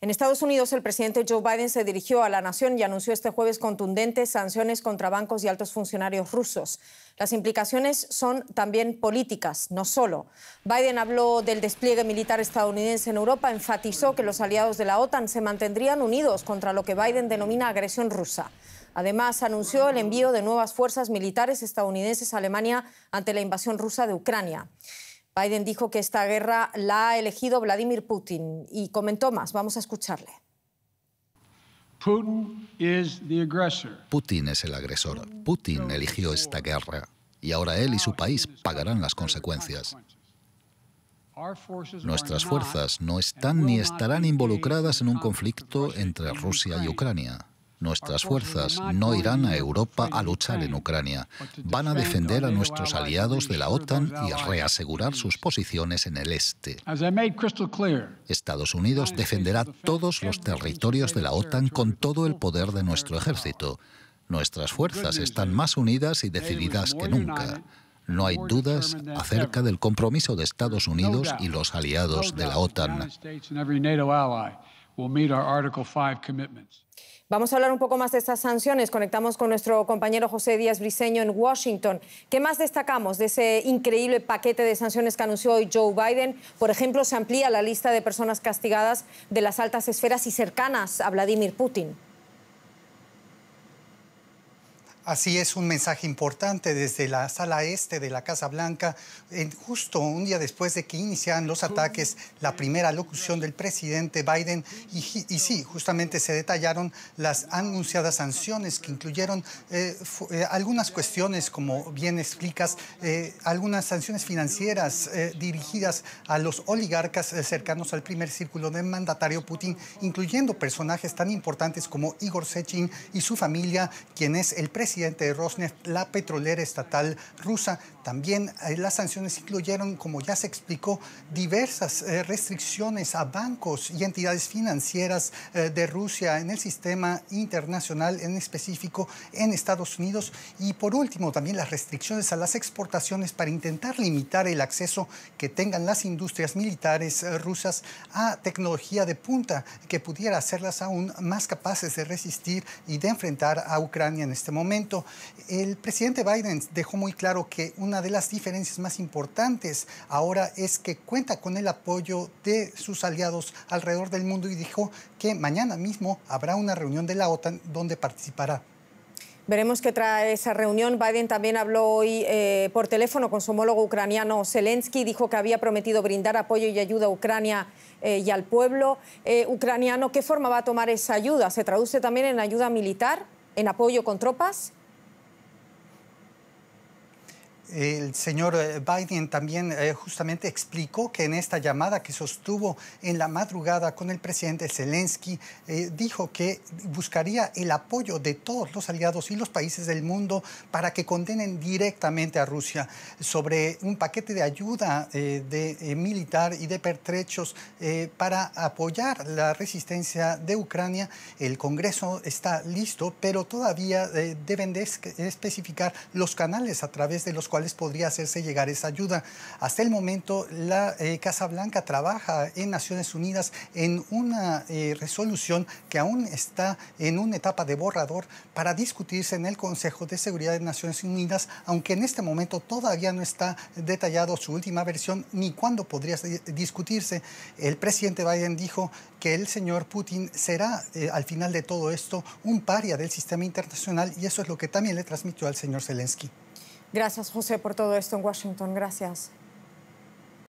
En Estados Unidos, el presidente Joe Biden se dirigió a la nación y anunció este jueves contundentes sanciones contra bancos y altos funcionarios rusos. Las implicaciones son también políticas, no solo. Biden habló del despliegue militar estadounidense en Europa, enfatizó que los aliados de la OTAN se mantendrían unidos contra lo que Biden denomina agresión rusa. Además, anunció el envío de nuevas fuerzas militares estadounidenses a Alemania ante la invasión rusa de Ucrania. Biden dijo que esta guerra la ha elegido Vladimir Putin y comentó más. Vamos a escucharle. Putin es el agresor. Putin eligió esta guerra y ahora él y su país pagarán las consecuencias. Nuestras fuerzas no están ni estarán involucradas en un conflicto entre Rusia y Ucrania. Nuestras fuerzas no irán a Europa a luchar en Ucrania. Van a defender a nuestros aliados de la OTAN y a reasegurar sus posiciones en el este. Estados Unidos defenderá todos los territorios de la OTAN con todo el poder de nuestro ejército. Nuestras fuerzas están más unidas y decididas que nunca. No hay dudas acerca del compromiso de Estados Unidos y los aliados de la OTAN. Vamos a hablar un poco más de estas sanciones. Conectamos con nuestro compañero José Díaz Briseño en Washington. ¿Qué más destacamos de ese increíble paquete de sanciones que anunció hoy Joe Biden? Por ejemplo, se amplía la lista de personas castigadas de las altas esferas y cercanas a Vladimir Putin. Así es un mensaje importante desde la sala este de la Casa Blanca, justo un día después de que iniciaran los ataques, la primera locución del presidente Biden y, sí, justamente se detallaron las anunciadas sanciones que incluyeron eh, eh, algunas cuestiones, como bien explicas, eh, algunas sanciones financieras dirigidas a los oligarcas cercanos al primer círculo del mandatario Putin, incluyendo personajes tan importantes como Igor Sechin y su familia, quien es el presidente presidente Rosneft, la petrolera estatal rusa. También eh, las sanciones incluyeron, como ya se explicó, diversas eh, restricciones a bancos y entidades financieras eh, de Rusia en el sistema internacional, en específico en Estados Unidos. Y por último, también las restricciones a las exportaciones para intentar limitar el acceso que tengan las industrias militares rusas a tecnología de punta que pudiera hacerlas aún más capaces de resistir y de enfrentar a Ucrania en este momento. El presidente Biden dejó muy claro que una de las diferencias más importantes ahora es que cuenta con el apoyo de sus aliados alrededor del mundo y dijo que mañana mismo habrá una reunión de la OTAN donde participará Veremos qué trae esa reunión. Biden también habló hoy eh, por teléfono con su homólogo ucraniano Zelensky. Dijo que había prometido brindar apoyo y ayuda a Ucrania eh, y al pueblo eh, ucraniano. ¿Qué forma va a tomar esa ayuda? ¿Se traduce también en ayuda militar? en apoyo con tropas el señor eh, Biden también eh, justamente explicó que en esta llamada que sostuvo en la madrugada con el presidente Zelensky, eh, dijo que buscaría el apoyo de todos los aliados y los países del mundo para que condenen directamente a Rusia sobre un paquete de ayuda de, militar y de pertrechos para apoyar la resistencia de Ucrania. El Congreso está listo, pero todavía deben especificar los canales a través de los cuales podría hacerse llegar esa ayuda. Hasta el momento, la eh, Casa Blanca trabaja en Naciones Unidas en una eh, resolución que aún está en una etapa de borrador para discutirse en el Consejo de Seguridad de Naciones Unidas, aunque en este momento todavía no está detallado su última versión ni cuándo podría discutirse. El presidente Biden dijo que el señor Putin será, eh, al final de todo esto, un paria del sistema internacional y eso es lo que también le transmitió al señor Zelensky. Gracias, José, por todo esto en Washington. Gracias.